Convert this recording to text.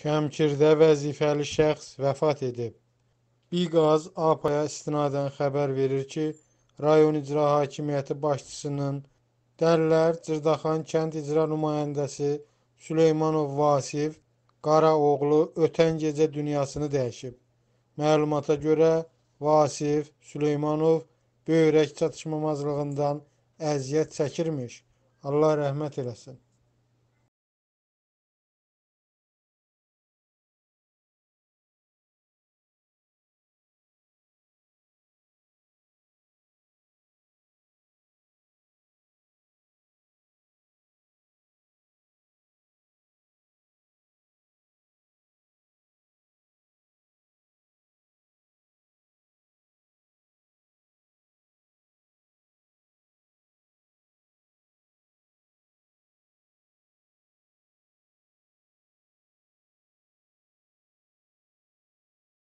Şəmkirdə vəzifəli şəxs vəfat edib. İqaz APA-ya istinadən xəbər verir ki, rayon icra hakimiyyəti başçısının Dərlər Cırdaxan kənd icra nümayəndəsi Süleymanov Vasif Qaraoğlu ötən gecə dünyasını dəyişib. Məlumata görə Vasif Süleymanov böyrək çatışmamazlığından əziyyət çəkirmiş. Allah rəhmət eləsin.